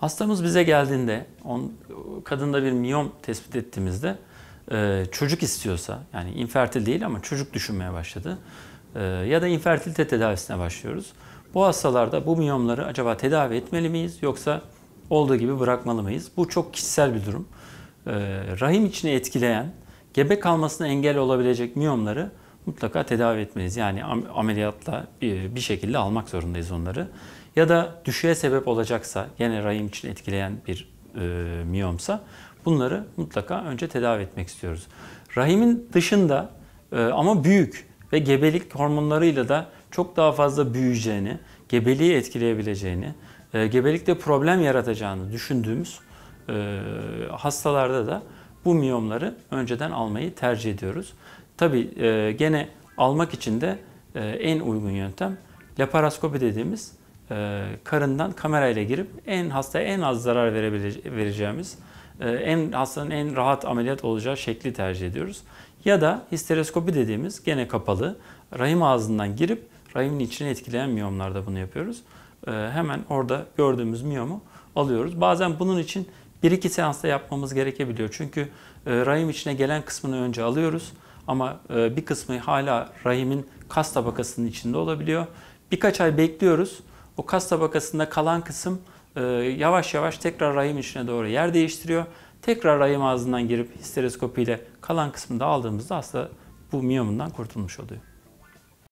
Hastamız bize geldiğinde, on, kadında bir miyom tespit ettiğimizde e, çocuk istiyorsa, yani infertil değil ama çocuk düşünmeye başladı e, ya da infertilite tedavisine başlıyoruz. Bu hastalarda bu miyomları acaba tedavi etmeli miyiz yoksa olduğu gibi bırakmalı mıyız? Bu çok kişisel bir durum. E, rahim içine etkileyen, gebe kalmasına engel olabilecek miyomları mutlaka tedavi etmeliyiz. Yani ameliyatla e, bir şekilde almak zorundayız onları. Ya da düşüğe sebep olacaksa, yine rahim için etkileyen bir e, miyomsa bunları mutlaka önce tedavi etmek istiyoruz. Rahimin dışında e, ama büyük ve gebelik hormonlarıyla da çok daha fazla büyüyeceğini, gebeliği etkileyebileceğini, e, gebelikte problem yaratacağını düşündüğümüz e, hastalarda da bu miyomları önceden almayı tercih ediyoruz. Tabi e, gene almak için de e, en uygun yöntem laparoskopi dediğimiz e, karından kamerayla girip en hastaya en az zarar vereceğimiz, e, en hastanın en rahat ameliyat olacağı şekli tercih ediyoruz. Ya da histeroskopi dediğimiz gene kapalı rahim ağzından girip rahimin içini etkileyen miyomlarda bunu yapıyoruz. E, hemen orada gördüğümüz miyomu alıyoruz. Bazen bunun için bir iki seansta yapmamız gerekebiliyor. Çünkü e, rahim içine gelen kısmını önce alıyoruz ama e, bir kısmı hala rahimin kas tabakasının içinde olabiliyor. Birkaç ay bekliyoruz. O kas tabakasında kalan kısım e, yavaş yavaş tekrar rahim içine doğru yer değiştiriyor. Tekrar rahim ağzından girip histeroskopiyle kalan kısmını da aldığımızda aslında bu miyomundan kurtulmuş oluyor.